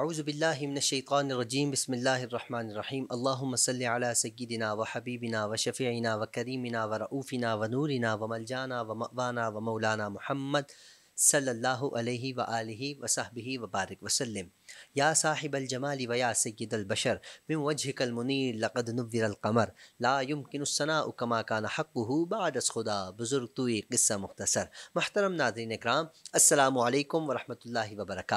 आउज़बिल्लिमिनशैतरजीम बसमीम अल्लाम सल सगीदिना व हबीबिना व शफ़ीना व करीमिना व रऊफ़िना व नूरिना व मलजाना व मवाना व मौलाना महमद सल्ला व वसाहबी वबारक वसलम या साहिब अलजमाल वया सैदलबशर मिन वजहकलमुनीर लक़द नवर ला युमकिन सना कमा कान हक़ बादस खुदा बुज़ुर्ग तो ये किस्सा मुख्तसर महतरम नादरीन कराम असलकम वरहमल वबरक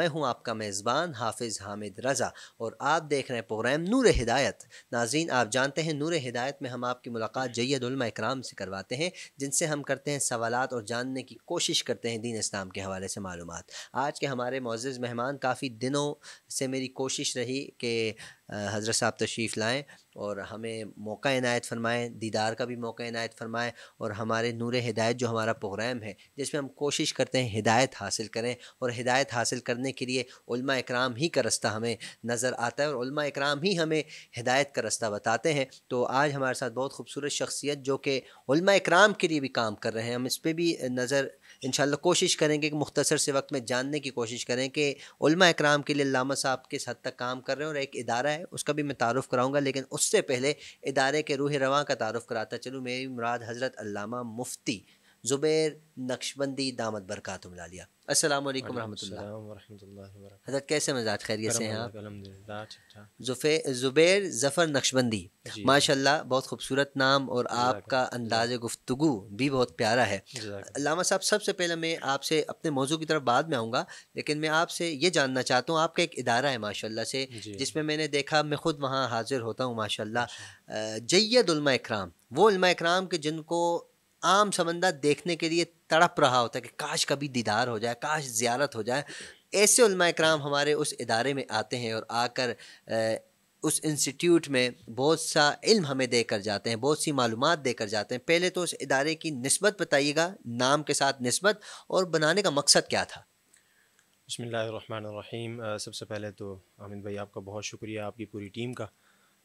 मैं हूँ आपका मेज़बान हाफिज़ हामिद रज़ा और आप देख रहे हैं प्रोग्राम नूर हिदायत नाजरीन आप जानते हैं नूर हिदायत में हम आपकी मुलाकात जैदुलमा कराम से करवाते हैं जिनसे हम करते हैं सवालत और जानने की कोशिश करते हैं दीन इस्लाम के हवाले से मालूम आज के हमारे मोज़ मेहमान काफ़ी काफ़ी दिनों से मेरी कोशिश रही कि हज़रत साहब तशरीफ़ लाएँ और हमें मौका इनायत फरमाएँ दीदार का भी मौका इनायत फरमाएँ और हमारे नूर हिदायत जो हमारा प्रोग्राम है जिसमें हम कोशिश करते हैं हिदायत हासिल करें और हिदायत हासिल करने के लिए उल्मा इकराम ही का रास्ता हमें नज़र आता है और इकराम ही हमें हिदायत का रास्ता बताते हैं तो आज हमारे साथ बहुत खूबसूरत शख्सियत जो कि इकराम के लिए भी काम कर रहे हैं हम इस पर भी नज़र इन कोशिश करेंगे कि मुख्तसर से वक्त में जानने की कोशिश करें कि कराम के लिए लामा साहब किस हद तक काम कर रहे हैं और एक इदारा है उसका भी मैं तारुफ़ कराऊँगा लेकिन उससे पहले इदारे के रूह रवा का तारुफ़ कराता चलूँ मेरी मुराद हज़रत मुफ्ती ज़ुबैर नक्शबंदी दामद बरकत मिला लिया अस्सलाम वालेकुम रहमतुल्लाह हजरत कैसे मजाक खैरियत से हैं आप ज़ुबैर ज़फ़र नक्शबंदी माशाल्लाह बहुत खूबसूरत नाम और आपका अंदाज गुफ्तगु भी बहुत प्यारा है लामा साहब सबसे पहले मैं आपसे अपने मौजू की तरफ बाद में आऊँगा लेकिन मैं आपसे ये जानना चाहता हूँ आपका एक इदारा है माशा से जिसमें मैंने देखा मैं ख़ुद वहाँ हाजिर होता हूँ माशा जैदुलमा इकराम वो इकराम के जिनको आम समंदा देखने के लिए तड़प रहा होता है कि काश कभी दीदार हो जाए काश ज़्यारत हो जाए ऐसे कराम हमारे उस इदारे में आते हैं और आकर उस इंस्टीट्यूट में बहुत सा इल्म हमें देकर जाते हैं बहुत सी मालूम देकर जाते हैं पहले तो उस इदारे की नस्बत बताइएगा नाम के साथ नस्बत और बनाने का मकसद क्या था बसमीम सबसे पहले तो आमिद भाई आपका बहुत शुक्रिया आपकी पूरी टीम का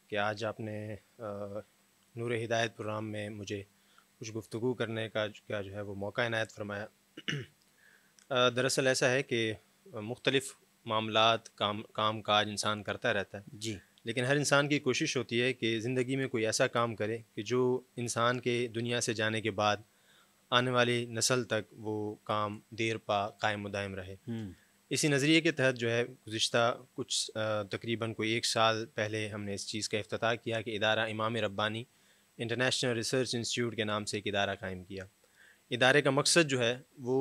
कि आज आपने नूर हिदायत प्रोग्राम में मुझे कुछ गुफ्तु करने का क्या जो है वो मौका इनायत फरमाया दरअसल ऐसा है कि मुख्तलिफ़ मामला काम काम काज इंसान करता रहता है जी लेकिन हर इंसान की कोशिश होती है कि ज़िंदगी में कोई ऐसा काम करे कि जो इंसान के दुनिया से जाने के बाद आने वाली नस्ल तक वो काम देर पा कायम दायम रहे हम्म। इसी नज़रिए के तहत जो है गुज्त कुछ तकरीबन कोई एक साल पहले हमने इस चीज़ का अफ्ताह किया कि इदारा इमाम रब्बानी इंटरनेशनल रिसर्च इंस्टीट्यूट के नाम से एक इदारा कायम किया इदारे का मकसद जो है वो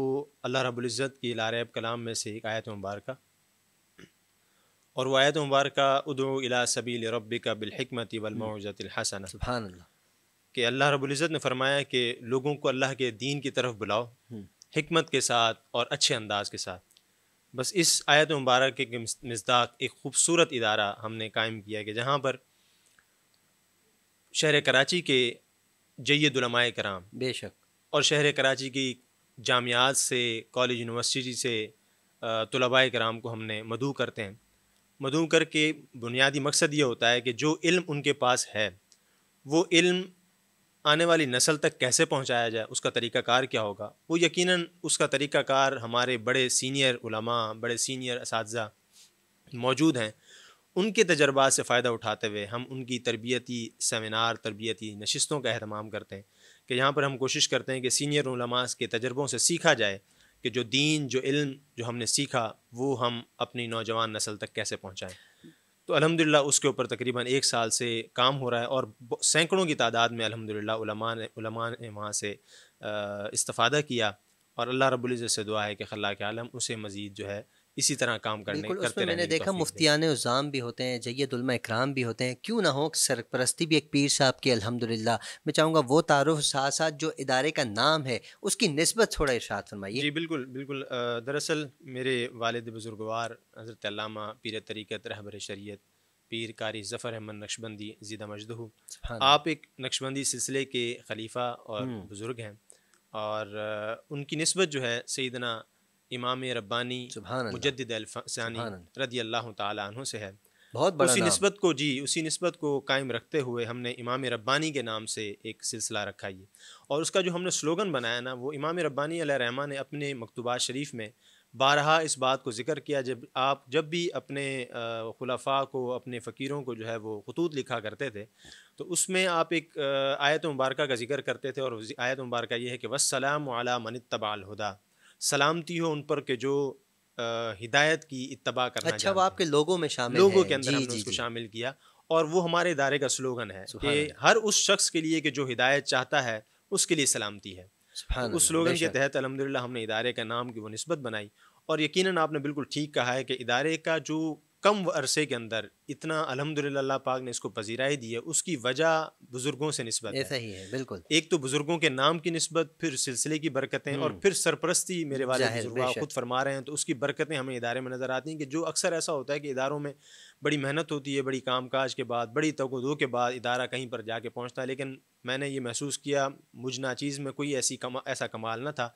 अल्लाह रबुल्ज़त की लारब कलाम में से एक आयत मुबारक और वह आयत मुबारक उदो अला सबील रब्बी का बिलहमत वलमज़तलहसन हम्म। सुबहानल्ला कि अल्लाह रबुल्ज़त ने फरमाया कि लोगों को अल्लाह के दीन की तरफ बुलाओ हमत हम्म। के साथ और अच्छे अंदाज के साथ बस इस आयत मुबारक के मजदाक एक खूबसूरत इदारा हमने कायम किया कि जहाँ पर शहर कराची के जयदलमाय कराम बेशक और शहर कराची की जामियात से कॉलेज यूनिवर्सिटी से तलबा कराम को हमने मधु करते हैं मधु करके बुनियादी मकसद ये होता है कि जो इल्म उनके पास है वो इल्म आने वाली नस्ल तक कैसे पहुंचाया जाए उसका तरीक़ाकार क्या होगा वो यकीनन उसका तरीक़ाकार हमारे बड़े सीनियर उलमा बड़े सीनियर इस मौजूद हैं उनके तजर्बा से फ़ायदा उठाते हुए हम उनकी तरबियती सेमिनार तरबियती नशस्तों का अहतमाम करते हैं कि यहाँ पर हम कोशिश करते हैं कि सीनियर उलमास के तजर्बों से सीखा जाए कि जो दीन जो इल्म जो हमने सीखा वो हम अपनी नौजवान नस्ल तक कैसे पहुँचाएँ तो अलहमदिल्ला उसके ऊपर तकरीबन एक साल से काम हो रहा है और सैकड़ों की तादाद में अलहमदिल्ला ने वहाँ से इस्ता किया और अल्लाह रबुल्ज़ से दुआ है कि खल के आलम उसे मज़ीद जो है इसी तरह काम करने करते मैंने देखा मुफ्तियान उज़ाम भी होते हैं जैदुलमा इकराम भी होते हैं क्यों ना हो सरपरस्ती भी एक पीर साहब की अलहमदिल्ला मैं चाहूँगा वो तारफ़ साथ साथ जो इदारे का नाम है उसकी नस्बत थोड़ा इर्शाद फरमाइए जी बिल्कुल बिल्कुल दरअसल मेरे वालद बुजुर्गवार हज़रत लामा पीर तरीक़त रहबर शरीत पीर कारी ज़फ़र अहमद नक्शबंदी ज़ीदा मजदू आप एक नक्शबंदी सिलसिले के खलीफा और हम्म। बुज़ुर्ग हैं और उनकी नस्बत जो है सईदना इमाम रब्बानी मुजदानी रदी अल्लाह तहों से है बहुत बड़ा उसी नस्बत को जी उसी नस्बत को कायम रखते हुए हमने इमाम रब्बानी के नाम से एक सिलसिला रखा ये और उसका जो हमने स्लोगन बनाया ना वो इमाम रब्बानी रहमा ने अपने मकतबा शरीफ में बारहा इस बात को जिक्र किया जब आप जब भी अपने खुलाफा को अपने फ़कीरों को जो है वो खतूत लिखा करते थे तो उसमें आप एक आयत मुबारक का जिक्र करते थे और आयत मुबारक ये है कि वसलाम अला मन तबाल सलामती हो उन पर के जो हिदायत की इतबा करना अच्छा वो आपके लोगों में शामिल लोगों के अंदर जी, हमने जी, उसको जी. शामिल किया और वो हमारे इदारे का स्लोगन है कि हर उस शख्स के लिए कि जो हिदायत चाहता है उसके लिए सलामती है तो उस स्लोगन के तहत अलहमदिल्ला हमने इदारे का नाम की वो नस्बत बनाई और यकीनन आपने बिल्कुल ठीक कहा है कि इदारे का जो कम अरसे के अंदर इतना अलहमदिल्ला पाक ने इसको पजीराई दी है उसकी वजह बुज़ुर्गों से नस्बत ऐसा ही है बिल्कुल एक तो बुज़ुर्गों के नाम की नस्बत फिर सिलसिले की बरकतें और हम्म। फिर सरपरस्ती मेरे वाले बुजुर्ग खुद फरमा रहे हैं तो उसकी बरकतें हमें इदारे में नज़र आती हैं कि जो अक्सर ऐसा होता है कि इदारों में बड़ी मेहनत होती है बड़ी काम काज के बाद बड़ी तगदो के बाद इदारा कहीं पर जाके पहुँचता है लेकिन मैंने ये महसूस किया मुझ चीज़ में कोई ऐसी कमा ऐसा कमाल ना था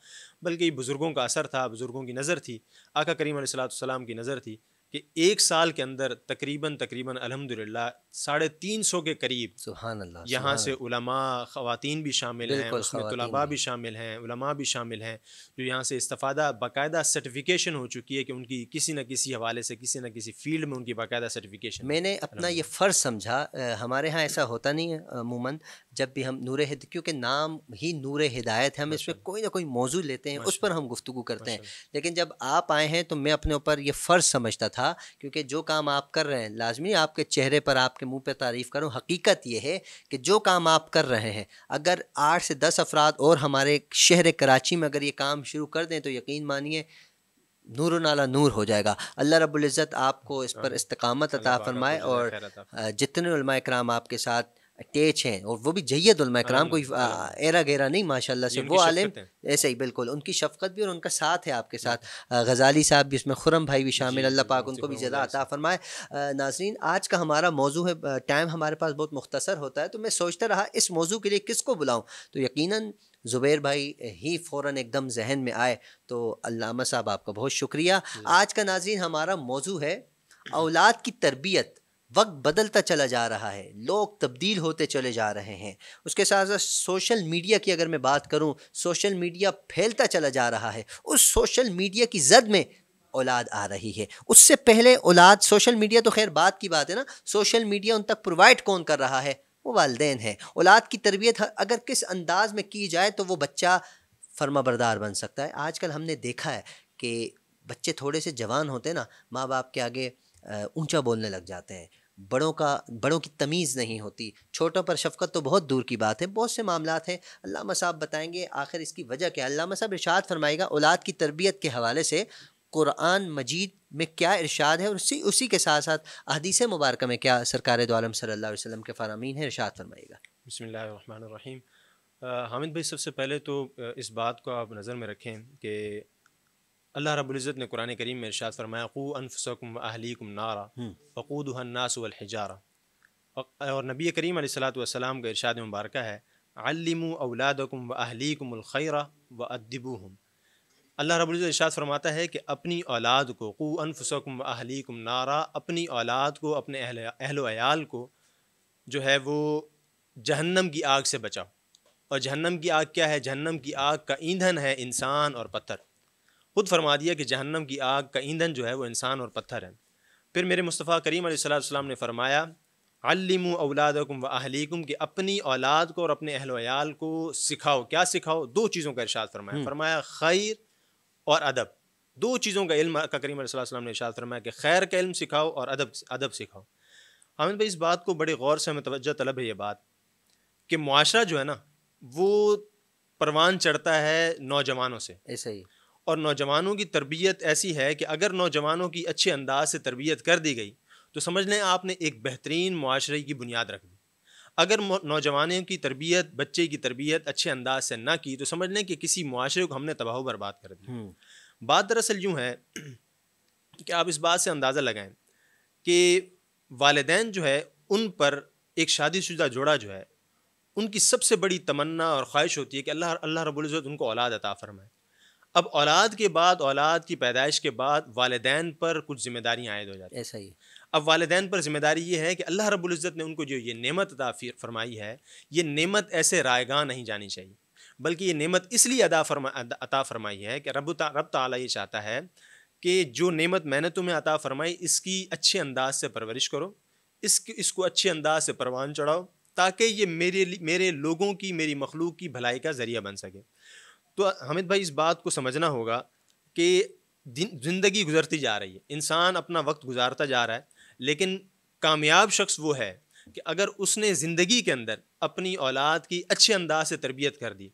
बल्कि बुज़ुर्गों का असर था बुज़ुर्गों की नज़र थी आका करीम सलाम की नज़र थी कि एक साल के अंदर तकरीबन तकरीबन अलहमदिल्ला साढ़े तीन सौ के करीब सुबहानल्ला यहाँ से उलमा ख़वातीन भी शामिल हैं उसमें तलबा भी शामिल हैं उलमा भी शामिल हैं जो यहाँ से इस्तफ़ादा बाकायदा सर्टिफिकेशन हो चुकी है कि उनकी किसी न किसी हवाले से किसी न किसी फील्ड में उनकी बाकायदा सर्टिफिकेशन मैंने अपना ये फ़र्ज़ समझा हमारे यहाँ ऐसा होता नहीं है अमूमन जब भी हम नूर हद क्योंकि नाम ही नूर हिदायत है हम इसमें कोई ना कोई मौजू लेते हैं उस पर हम गुफ्तु करते हैं लेकिन जब आप आए हैं तो मैं अपने ऊपर ये फ़र्ज़ समझता था क्योंकि जो काम आप कर रहे हैं लाजमी आपके चेहरे पर आप आपके मुंह पे तारीफ़ करूं हकीकत ये है कि जो काम आप कर रहे हैं अगर आठ से दस अफराद और हमारे शहर कराची में अगर ये काम शुरू कर दें तो यकीन मानिए नूर नाला नूर हो जाएगा अल्लाह रब्ज़त आपको इस पर इस्तकामत अता फ़रमाए और जितने कराम आपके साथ टेच हैं और वो भी जैद कराम हाँ कोई हाँ एरा गेरा नहीं माशा से वो आलम ऐसे ही बिल्कुल उनकी शफकत भी और उनका साथ है आपके हाँ साथ गजाली साहब भी इसमें खुरम भाई भी शामिल अल्लाह पाक उनको भी ज़्यादा अता फरमाए नाजरीन आज का हमारा मौजू है टाइम हमारे पास बहुत मुख्तसर होता है तो मैं सोचता रहा इस मौजू के लिए किसको बुलाऊँ तो यकीन ज़ुबैर भाई ही फ़ौर एकदम जहन में आए तो अल्लामा साहब आपका बहुत शुक्रिया आज का नाजरीन हमारा मौजू है औलाद की तरबियत वक्त बदलता चला जा रहा है लोग तब्दील होते चले जा रहे हैं उसके साथ साथ सोशल मीडिया की अगर मैं बात करूं सोशल मीडिया फैलता चला जा रहा है उस सोशल मीडिया की जद में औलाद आ रही है उससे पहले औलाद सोशल मीडिया तो खैर बात की बात है ना सोशल मीडिया उन तक प्रोवाइड कौन कर रहा है वो वालदेन है औलाद की तरबियत अगर किस अंदाज में की जाए तो वो बच्चा फर्मा बन सकता है आजकल हमने देखा है कि बच्चे थोड़े से जवान होते हैं ना माँ बाप के आगे ऊंचा बोलने लग जाते हैं बड़ों का बड़ों की तमीज़ नहीं होती छोटों पर शफकत तो बहुत दूर की बात है बहुत से मामला हैं अल्लाह साहब बताएँगे आखिर इसकी वजह क्या है अल्लाह साहब इर्शाद फरमाएगा औलाद की तरबियत के हवाले से कुरान मजीद में क्या इरशाद है और उसी उसी के साथ साथ अदीस मुबारक में क्या सरकार दोम सल्ला वसम के फ़रामीन है इर्शाद फरमाएगा बसमीम हामिद भाई सबसे पहले तो इस बात को आप नज़र में रखें कि अल्लाह रब्ज़त ने कुरान करीम में इरशाद फरमाया क़ू अनफसकुम अहलीकुम नारा हम्म। फ़कूदनास वलहजारा और नबी करीम सलातम का इरशाद मुबारक है अलमू अवलादकुम व अहलीकुमखैरा व अदबू हम अल्लाह रबुल्ज़त इरशाद फरमाता है कि अपनी औलाद को क़ू अनफसकुम व अहलीकुम नारा अपनी औलाद को अपने अहल अहल अयाल को जो है वो जहन्नम की आग से बचाओ और जहन्नम की आग क्या है जहन्नम की आग का ईंधन है इंसान और पत्थर खुद फरमा दिया कि जहन्नम की आग का ईंधन जो है वो इंसान और पत्थर है फिर मेरे मुस्तफ़ा करीम सलाम ने फरमाया अलम औलादकुम व अहलीकुम कि अपनी औलाद को और अपने अहलोयाल को सिखाओ क्या सिखाओ दो चीज़ों का इरशाद फरमाया हम्म। फरमाया खैर और अदब दो चीज़ों का इल्म का करीम सलाम ने इरशाद फरमाया कि खैर का इल्म सिखाओ और अदब अदब सिखाओ हामिद भाई इस बात को बड़े गौर से हमें तोज्जा तलब है ये बात कि मुआरा जो है ना वो परवान चढ़ता है नौजवानों से ऐसे ही और नौजवानों की तरबियत ऐसी है कि अगर नौजवानों की अच्छे अंदाज से तरबियत कर दी गई तो समझ लें आपने एक बेहतरीन माशरे की बुनियाद रख दी अगर नौजवानों की तरबियत बच्चे की तरबियत अच्छे अंदाज से ना की तो समझ लें कि किसी माशरे को हमने तबाह बर्बाद कर दी हम्म। बात दरअसल यूँ है कि आप इस बात से अंदाज़ा लगाएं कि वालदेन जो है उन पर एक शादीशुदा जोड़ा जो है उनकी सबसे बड़ी तमन्ना और ख्वाहिश होती है कि अल्लाह अल्लाह रबुल्ज़त उनको औलाद अता फ़रमाए अब औलाद के बाद औलाद की पैदाइश के बाद वालदे पर कुछ जिम्मेदारियाँ आयद हो जाती हैं ऐसा ही अब वालदे पर जिम्मेदारी ये है कि अल्लाह रबुल्ज़त ने उनको जो ये नेमत अदा फरमाई है ये नेमत ऐसे रायगा नहीं जानी चाहिए बल्कि ये नेमत इसलिए अदा फरमा अता फरमाई है कि रब रब तला ये चाहता है कि जो नेमत मैंने तुम्हें अता फरमाई इसकी अच्छे अंदाज से परवरिश करो इस इसको अच्छे अंदाज से परवान चढ़ाओ ताकि ये मेरे मेरे लोगों की मेरी मखलूक की भलाई का ज़रिया बन सके तो हमिद भाई इस बात को समझना होगा कि ज़िंदगी गुजरती जा रही है इंसान अपना वक्त गुजारता जा रहा है लेकिन कामयाब शख्स वो है कि अगर उसने ज़िंदगी के अंदर अपनी औलाद की अच्छे अंदाज से तरबियत कर दी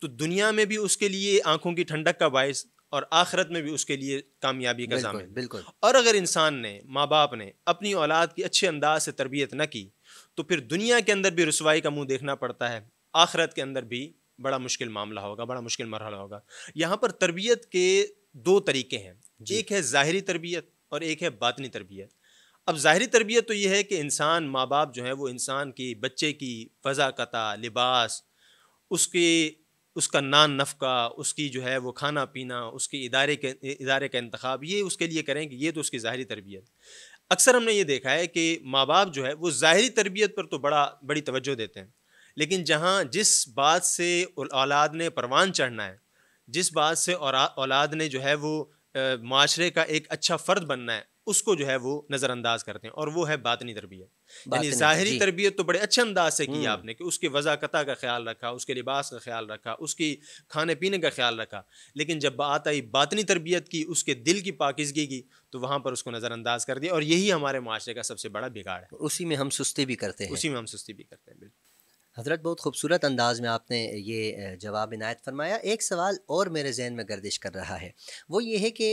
तो दुनिया में भी उसके लिए आंखों की ठंडक का बायस और आखिरत में भी उसके लिए कामयाबी का जाम बिल्कुल और अगर इंसान ने माँ बाप ने अपनी औलाद की अच्छे अंदाज से तरबियत न की तो फिर दुनिया के अंदर भी रसवाई का मुंह देखना पड़ता है आखिरत के अंदर भी बड़ा मुश्किल मामला होगा बड़ा मुश्किल मरहला होगा यहाँ पर तरबियत के दो तरीके हैं एक है ज़ाहरी तरबियत और एक है बातनी तरबियत अब ज़ाहरी तरबियत तो यह है कि इंसान माँ बाप जो है वो इंसान की बच्चे की फ़ाकता लिबास उसके उसका नान नफ़का उसकी जो है वो खाना पीना उसके इदारे के इदारे का इंतखब ये उसके लिए करें कि ये तो उसकी ज़ाहरी तरबियत अक्सर हमने ये देखा है कि माँ बाप जो है वो ज़ाहरी तरबियत पर तो बड़ा बड़ी तवज्जो देते हैं लेकिन जहाँ जिस बात से औलाद ने परवान चढ़ना है जिस बात से औलाद ने जो है वो माशरे का एक अच्छा फ़र्द बनना है उसको जो है वो नज़रअंदाज करते हैं और वो है बातनी तरबियत यानी ज़ाहरी तरबियत तो बड़े अच्छे अंदाज से की हम्म। आपने कि उसकी वज़ाकता का ख्याल रखा उसके लिबास का ख्याल रखा उसकी खाने पीने का ख्याल रखा लेकिन जब बात आई बातनी तरबियत की उसके दिल की पाकिजगी की तो वहाँ पर उसको नज़रअंदाज कर दिया और यही हमारे माशरे का सबसे बड़ा बिगाड़ है उसी में हम सुस्ती भी करते हैं उसी में हम सुस्ती भी करते हैं बिल्कुल हजरत बहुत खूबसूरत अंदाज में आपने ये जवाब इनायत फरमाया एक सवाल और मेरे जहन में गर्दिश कर रहा है वो ये है कि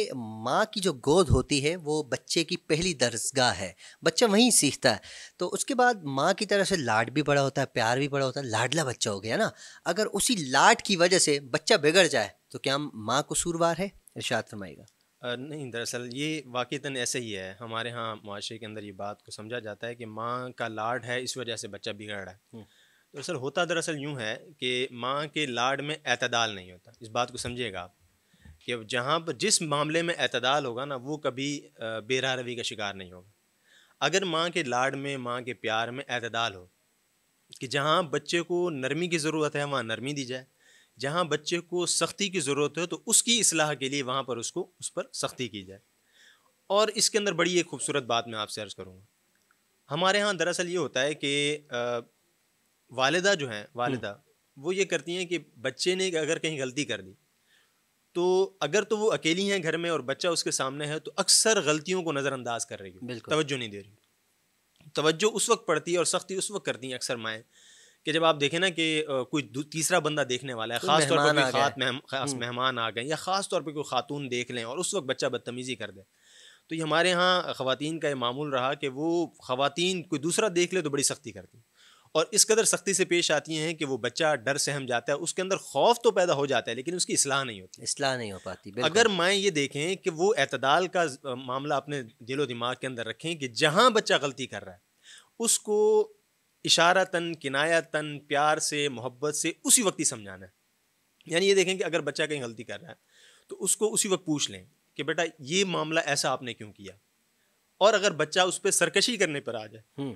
माँ की जो गोद होती है वो बच्चे की पहली दर्जगाह है बच्चा वहीं सीखता है तो उसके बाद माँ की तरफ से लाड भी बड़ा होता है प्यार भी बड़ा होता है लाडला बच्चा हो गया ना अगर उसी लाड की वजह से बच्चा बिगड़ जाए तो क्या माँ कसूरवार है इर्शाद फरमाएगा नहीं दरअसल ये वाक़ता ऐसे ही है हमारे यहाँ माशरे के अंदर ये बात को समझा जाता है कि माँ का लाड है इस वजह से बच्चा बिगड़ रहा है तो सर होता दरअसल यूँ है कि माँ के लाड में अतदाल नहीं होता इस बात को समझिएगा आप कि अब जहाँ पर जिस मामले में अतदाल होगा ना वो कभी बेरा रवि का शिकार नहीं होगा अगर माँ के लाड में माँ के प्यार में अतदाल हो कि जहाँ बच्चे को नरमी की ज़रूरत है वहाँ नरमी दी जाए जहाँ बच्चे को सख्ती की ज़रूरत हो तो उसकी असलाह के लिए वहाँ पर उसको उस पर सख्ती की जाए और इसके अंदर बड़ी एक खूबसूरत बात मैं आपसे अर्ज़ करूँगा हमारे यहाँ दरअसल ये होता है कि वालदा जो हैं हम्म। वालदा वो ये करती हैं कि बच्चे ने अगर कहीं गलती कर दी तो अगर तो वो अकेली हैं घर में और बच्चा उसके सामने है तो अक्सर गलतियों को नज़रअंदाज कर रही है तवज्जो नहीं दे रही तवज्जो उस वक्त पड़ती है और सख्ती उस वक्त करती हैं अक्सर माएँ कि जब आप देखें ना कि कोई तीसरा बंदा देखने वाला है खास तौर पर कोई खास मेहम, खास हम्म। मेहमान आ गए या ख़ास तौर पर कोई खातून देख लें और उस वक्त बच्चा बदतमीज़ी कर दे तो ये हमारे यहाँ ख़वान का ये मामूल रहा कि वो खातन कोई दूसरा देख ले तो बड़ी सख्ती करती और इस कदर सख्ती से पेश आती हैं कि वो बच्चा डर से हम जाता है उसके अंदर खौफ तो पैदा हो जाता है लेकिन उसकी इसलाह नहीं होती इसलाह नहीं हो पाती अगर माएँ ये देखें कि वो अतदाल का मामला अपने दिलो दिमाग के अंदर रखें कि जहाँ बच्चा गलती कर रहा है उसको इशारा तन किनाया तन प्यार से मोहब्बत से उसी वक्त ही समझाना है यानी ये देखें कि अगर बच्चा कहीं गलती कर रहा है तो उसको उसी वक्त पूछ लें कि बेटा ये मामला ऐसा आपने क्यों किया और अगर बच्चा उस पर सरकशी करने पर आ जाए हम्म।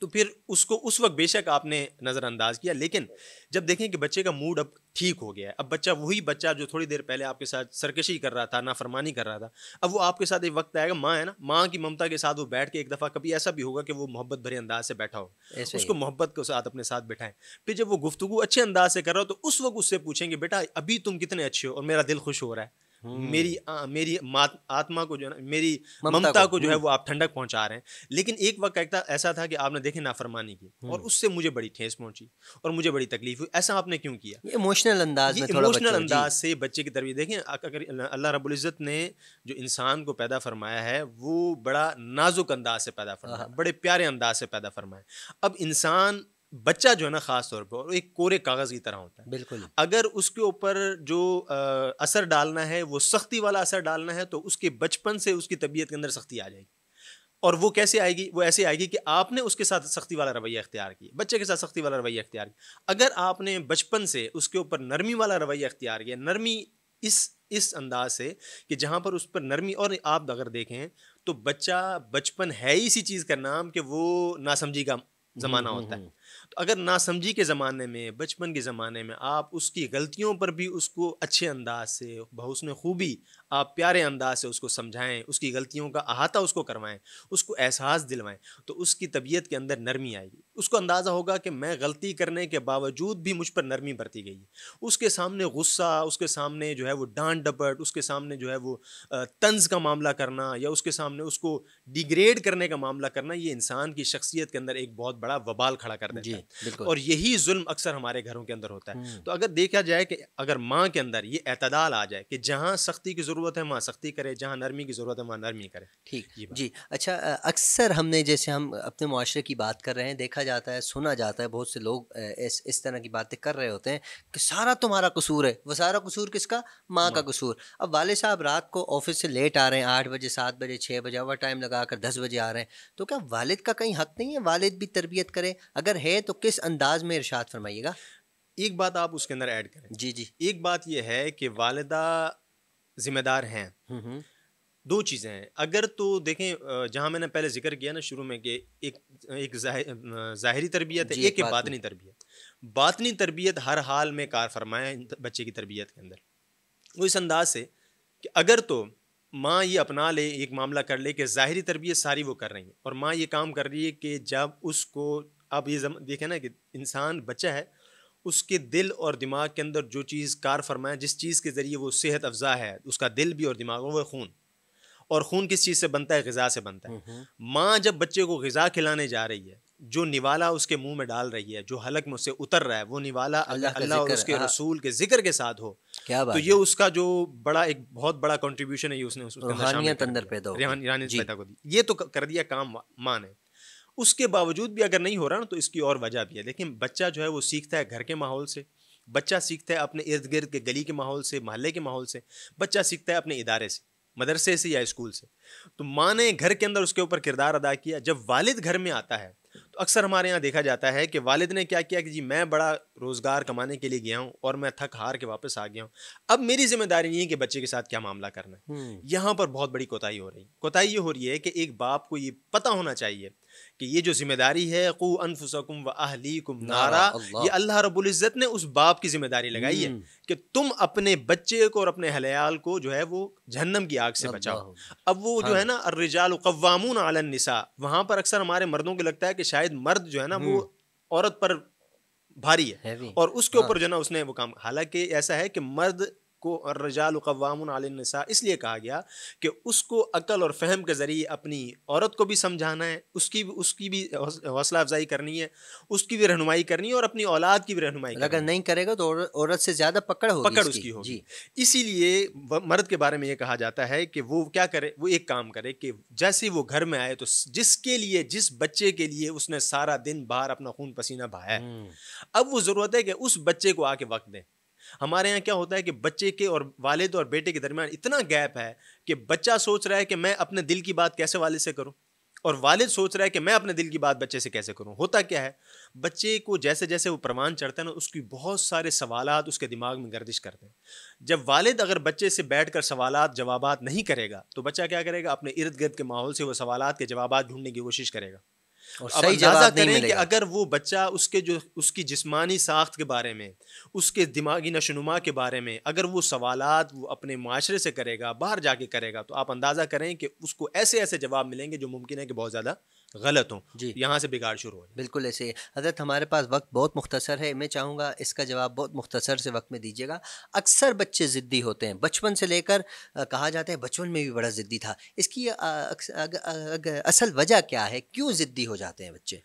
तो फिर उसको उस वक्त बेशक आपने नज़रअंदाज किया लेकिन जब देखें कि बच्चे का मूड अब ठीक हो गया है अब बच्चा वही बच्चा जो थोड़ी देर पहले आपके साथ सरकशी कर रहा था नाफरमानी कर रहा था अब वो आपके साथ एक वक्त आएगा माँ है ना माँ की ममता के साथ वो बैठ के एक दफ़ा कभी ऐसा भी होगा कि वो मोहब्बत भरे अंदाज से बैठा हो उसको मोहब्बत के साथ अपने साथ बैठाएं फिर जब वो गुफ्तु अच्छे अंदाज से कर रहा हो तो उस वक्त उससे पूछेंगे बेटा अभी तुम कितने अच्छे हो और मेरा दिल खुश हो रहा है मेरी हम्म। आ, मेरी आत्मा को जो है ना मेरी ममता को, को जो है हम्म। वो आप ठंडक पहुंचा रहे हैं लेकिन एक वक्त ऐसा था कि आपने देखे नाफरमानी की और हम्म। उससे मुझे बड़ी ठेस पहुंची और मुझे बड़ी तकलीफ हुई ऐसा आपने क्यों किया इमोशनल अंदाज में इमोशनल अंदाज से बच्चे की तरबियत देखें अगर अल्लाह रबुल्ज़त ने जो इंसान को पैदा फरमाया है वो बड़ा नाजुक अंदाज से पैदा फरमाया हाँ। बड़े प्यारे अंदाज से पैदा फरमाया अब इंसान बच्चा जो है ना ख़ास तौर पर एक कोरे कागज़ की तरह होता है बिल्कुल अगर उसके ऊपर जो आ, असर डालना है वो सख्ती वाला असर डालना है तो उसके बचपन से उसकी तबीयत के अंदर सख्ती आ जाएगी और वो कैसे आएगी वो ऐसे आएगी कि आपने उसके साथ सख्ती वाला रवैया अख्तियार किया बच्चे के साथ सख्ती वाला रवैया अख्तियार किया अगर आपने बचपन से उसके ऊपर नरमी वाला रवैया अख्तियार किया नरमी इस इस अंदाज से कि जहाँ पर उस पर नरमी और आप अगर देखें तो बच्चा बचपन है ही इसी चीज़ का नाम कि वो नासमझी का हम्म, ज़माना हम्म, होता है हम्म। तो अगर नासमझी के ज़माने में बचपन के ज़माने में आप उसकी गलतियों पर भी उसको अच्छे अंदाज से बहसन खूबी आप प्यारे अंदाज से उसको समझाएं उसकी गलतियों का अहाता उसको करवाएं उसको एहसास दिलवाएं तो उसकी तबीयत के अंदर नरमी आएगी उसको अंदाज़ा होगा कि मैं गलती करने के बावजूद भी मुझ पर नरमी बरती गई उसके सामने गुस्सा उसके सामने जो है वो डांट डपट उसके सामने जो है वो तंज का मामला करना या उसके सामने उसको डिग्रेड करने का मामला करना ये इंसान की शख्सियत के अंदर एक बहुत बड़ा वबाल खड़ा कर देता है और यही जुल्म अक्सर हमारे घरों के अंदर होता है हम्म। तो अगर देखा जाए कि अगर माँ के अंदर ये अतदाल आ जाए कि जहाँ सख्ती की ज़रूरत ज़रूरत है वहाँ सख्ती करे जहाँ नरमी की ज़रूरत है वहाँ नरमी करे ठीक जी अच्छा अक्सर हमने जैसे हम अपने माशरे की बात कर रहे हैं देखा जाता है सुना जाता है बहुत से लोग इस इस तरह की बातें कर रहे होते हैं कि सारा तुम्हारा कसूर है वह सारा कसूर किसका माँ का कसूर अब वाले साहब रात को ऑफिस से लेट आ रहे हैं आठ बजे सात बजे छः बजे ओवर टाइम लगा कर दस बजे आ रहे हैं तो क्या वालद का कहीं हक नहीं है वालद भी तरबियत करे अगर है तो किस अंदाज में इर्शाद फरमाइएगा एक बात आप उसके अंदर ऐड करें जी जी एक बात यह है कि वालदा जिम्मेदार हैं हम्म, हम्म। दो चीज़ें हैं अगर तो देखें जहाँ मैंने पहले जिक्र किया ना शुरू में कि एक एक ज़ाहरी तरबियत है एक बातनी, बातनी तरबियत बातनी तरबियत हर हाल में कार फरमाए बच्चे की तरबियत के अंदर वो इस अंदाज से कि अगर तो माँ ये अपना ले एक मामला कर ले कि ज़ाहरी तरबियत सारी वो कर रही है और माँ ये काम कर रही है कि जब उसको अब ये देखें ना कि इंसान बच्चा है उसके दिल और दिमाग के अंदर जो चीज़ कार फरमाए जिस चीज़ के ज़रिए वो सेहत अफजा है उसका दिल भी और दिमाग वह खून और खून किस चीज़ से बनता है गज़ा से बनता है हम्म, हम्म। माँ जब बच्चे को गज़ा खिलाने जा रही है जो निवाला उसके मुंह में डाल रही है जो हलक में उससे उतर रहा है वो निवाला अल्लाह अल्लाह और उसके हाँ। रसूल के जिक्र के साथ हो क्या बात तो ये उसका जो बड़ा एक बहुत बड़ा कंट्रीब्यूशन है ये उसने रूहानियत अंदर पैदा ये तो कर दिया काम माँ ने उसके बावजूद भी अगर नहीं हो रहा ना तो इसकी और वजह भी है लेकिन बच्चा जो है वो सीखता है घर के माहौल से बच्चा सीखता है अपने इर्द गिर्द के गली के माहौल से महल्ले के माहौल से बच्चा सीखता है अपने इदारे से मदरसे से या स्कूल से तो माँ ने घर के अंदर उसके ऊपर किरदार अदा किया जब वालिद घर में आता है अक्सर हमारे यहाँ देखा जाता है कि वालिद ने क्या किया कि जी मैं बड़ा रोज़गार कमाने के लिए गया हूँ और मैं थक हार के वापस आ गया हूँ अब मेरी जिम्मेदारी नहीं है कि बच्चे के साथ क्या मामला करना है हम्म। यहाँ पर बहुत बड़ी कोताही हो रही है कोताही ये हो रही है कि एक बाप को ये पता होना चाहिए कि ये जो जिम्मेदारी है कु अनफुसकुम व नारा ये अल्लाह रबुल्जत ने उस बाप की जिम्मेदारी लगाई है हम्म। कि तुम अपने बच्चे को और अपने हलयाल को जो है वो जहन्नम की आग से बचाओ अब वो जो है हाँ। ना अर्रजाल कवामून आलन निसा वहाँ पर अक्सर हमारे मर्दों को लगता है कि शायद शायद मर्द जो है ना वो हम्म। औरत पर भारी है और उसके हाँ। ऊपर जो है ना उसने वो काम हालांकि ऐसा है कि मर्द को रजाल कवाम आलिनसा इसलिए कहा गया कि उसको अकल और फहम के ज़रिए अपनी औरत को भी समझाना है उसकी भी उसकी भी हौसला अफजाई करनी है उसकी भी रहनमाई करनी है और अपनी औलाद की भी रहनुमाई अगर नहीं करेगा तो औरत से ज़्यादा पकड़ होगी पकड़ उसकी होगी इसीलिए मर्द के बारे में ये कहा जाता है कि वो क्या करे वो एक काम करे कि जैसे वो घर में आए तो जिसके लिए जिस बच्चे के लिए उसने सारा दिन बाहर अपना खून पसीना भाया हम्म। अब वो ज़रूरत है कि उस बच्चे को आके वक्त दें हमारे यहाँ क्या होता है कि बच्चे के और वालद और बेटे के दरमियान इतना गैप है कि बच्चा सोच रहा है कि मैं अपने दिल की बात कैसे वालद से करूँ और वालिद सोच रहा है कि मैं अपने दिल की बात बच्चे से कैसे करूं होता क्या है बच्चे को जैसे जैसे वो प्रमाण चढ़ता है ना उसकी बहुत सारे सवाल उसके दिमाग में गर्दिश करते हैं जब वालिद अगर बच्चे से बैठ कर सवाल जवाब नहीं करेगा तो बच्चा क्या करेगा अपने इर्द गिर्द के माहौल से वो सवाल के जवाब ढूंढने की कोशिश करेगा और सही नहीं कि अगर वो बच्चा उसके जो उसकी जिस्मानी साख्त के बारे में उसके दिमागी नशोनुमा के बारे में अगर वो सवालत वो अपने माशरे से करेगा बाहर जाके करेगा तो आप अंदाज़ा करें कि उसको ऐसे ऐसे जवाब मिलेंगे जो मुमकिन है कि बहुत ज़्यादा गलत हूँ यहाँ से बिगाड़ शुरू हो बिल्कुल ऐसे ही हजरत हमारे पास वक्त बहुत मुख्तसर है मैं चाहूँगा इसका जवाब बहुत मुख्तसर से वक्त में दीजिएगा अक्सर बच्चे ज़िद्दी होते हैं बचपन से लेकर कहा जाता है बचपन में भी बड़ा ज़िद्दी था इसकी असल वजह क्या है क्यों ज़िद्दी हो जाते हैं बच्चे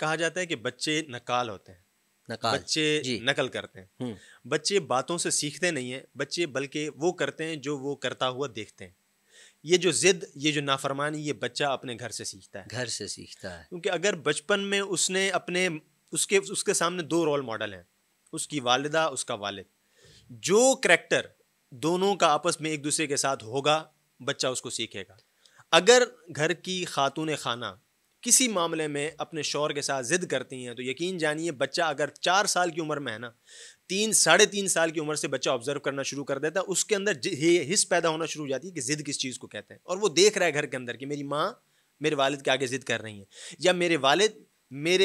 कहा जाता है कि बच्चे नकाल होते हैं नकाल बच्चे नकल करते हैं हम्म। बच्चे बातों से सीखते नहीं हैं बच्चे बल्कि वो करते हैं जो वो करता हुआ देखते हैं ये जो ज़िद ये जो नाफरमानी ये बच्चा अपने घर से सीखता है घर से सीखता है क्योंकि अगर बचपन में उसने अपने उसके उसके सामने दो रोल मॉडल हैं उसकी वालदा उसका वालिद जो करेक्टर दोनों का आपस में एक दूसरे के साथ होगा बच्चा उसको सीखेगा अगर घर की खातून खाना किसी मामले में अपने शौर के साथ ज़िद करती हैं तो यकीन जानिए बच्चा अगर चार साल की उम्र में है ना तीन साढ़े तीन साल की उम्र से बच्चा ऑब्जर्व करना शुरू कर देता है उसके अंदर हिस पैदा होना शुरू हो जाती है कि ज़िद किस चीज़ को कहते हैं और वो देख रहा है घर के अंदर कि मेरी माँ मेरे वालिद के आगे ज़िद कर रही हैं या मेरे वालिद मेरे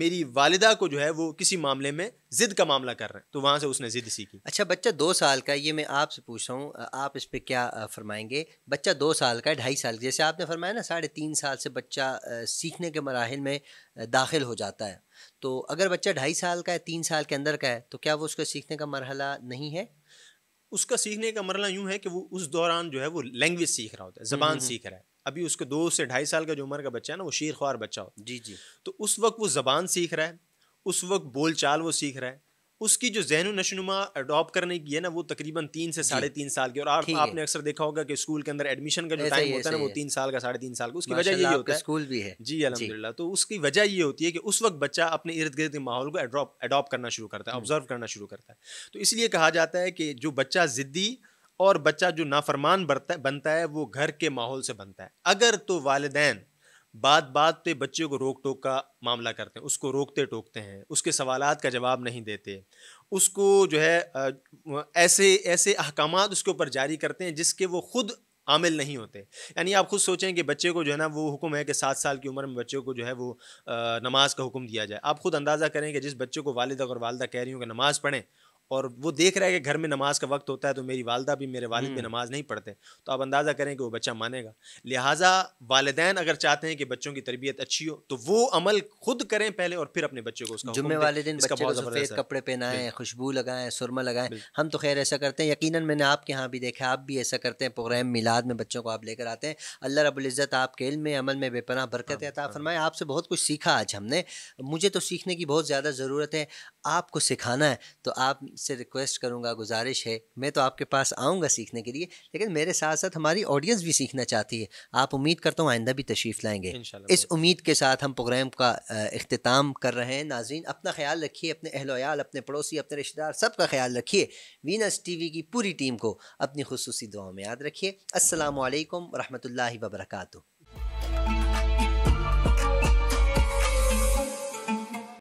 मेरी वालिदा को जो है वो किसी मामले में ज़िद का मामला कर रहे हैं तो वहाँ से उसने ज़िद सीखी अच्छा बच्चा दो साल का ये मैं आपसे पूछ रहा हूँ आप इस पर क्या फरमाएंगे बच्चा दो साल का ढाई साल जैसे आपने फरमाया ना साढ़े तीन साल से बच्चा सीखने के मराहल में दाखिल हो जाता है तो अगर बच्चा ढाई साल का है तीन साल के अंदर का है तो क्या वो उसका सीखने का मरहला नहीं है उसका सीखने का मरला यूँ है कि वो उस दौरान जो है वो लैंग्वेज सीख रहा होता है ज़बान हम्म, हम्म, हम्म। सीख रहा है अभी उसके दो से ढाई साल का जो उम्र का बच्चा है ना वो शेर ख्वार बच्चा हो जी जी तो उस वक्त वो ज़बान सीख रहा है उस वक्त बोल चाल वो सीख रहा है उसकी जो जहन नशनुमा अडोप्ट करने की है ना वो तकरीबन तीन से साढ़े तीन साल की और आप, आपने अक्सर देखा होगा कि स्कूल के अंदर एडमिशन का जो टाइम होता है ना वो तीन साल का साढ़े तीन साल का उसकी वजह यही होता है स्कूल भी है जी अलहमदिल्ला तो उसकी वजह ये होती है कि उस वक्त बच्चा अपने इर्द गिर्द के माहौल को अडोप्ट करना शुरू करता है ऑब्जर्व हम्म। करना शुरू करता है तो इसलिए कहा जाता है कि जो बच्चा ज़िद्दी और बच्चा जो नाफरमान बनता है वो घर के माहौल से बनता है अगर तो वालदेन बात बात पे बच्चे को रोक टोक का मामला करते हैं उसको रोकते टोकते हैं उसके सवाल का जवाब नहीं देते उसको जो है ऐसे ऐसे अहकाम उसके ऊपर जारी करते हैं जिसके वो ख़ुद आमिल नहीं होते यानी आप खुद सोचें कि बच्चे को जो है ना वो हुक्म है कि सात साल की उम्र में बच्चे को जो है वो नमाज़ का हुक्म दिया जाए आप खुद अंदाज़ा करें कि जिस बच्चे को वालदा और वालदा कह रही हूँ कि नमाज़ पढ़ें और वो देख रहा है कि घर में नमाज का वक्त होता है तो मेरी वालदा भी मेरे वालिद भी हम्म। नमाज नहीं पढ़ते तो आप अंदाज़ा करें कि वो बच्चा मानेगा लिहाजा वालदेन अगर चाहते हैं कि बच्चों की तरबियत अच्छी हो तो वो अमल खुद करें पहले और फिर अपने बच्चों को उसका जुम्मे वाले दिन बच्चे तो सफ़ेद कपड़े पहनाएं खुशबू लगाएं सुरमा लगाएं हम तो खैर ऐसा करते हैं यकीन मैंने आपके यहाँ भी देखा आप भी ऐसा करते हैं प्रोग्राम मिलाद में बच्चों को आप लेकर आते हैं अल्लाह रबुल्ज़त आपके इल में अमल में बेपना बरकत है अता फरमाए आपसे बहुत कुछ सीखा आज हमने मुझे तो सीखने की बहुत ज़्यादा ज़रूरत है आपको सिखाना है तो आप से रिक्वेस्ट करूँगा गुजारिश है मैं तो आपके पास आऊँगा सीखने के लिए लेकिन मेरे साथ साथ हमारी ऑडियंस भी सीखना चाहती है आप उम्मीद करता हूँ आइंदा भी तशरीफ़ लाएँगे इस उम्मीद के साथ हम प्रोग्राम का अख्ताम कर रहे हैं नाजीन अपना ख्याल रखिए अपने अहलोयाल अपने पड़ोसी अपने रिश्तेदार सब का ख्याल रखिए वीनस टी वी की पूरी टीम को अपनी खसूसी दुआओं में याद रखिए असल वरहमल वबरकू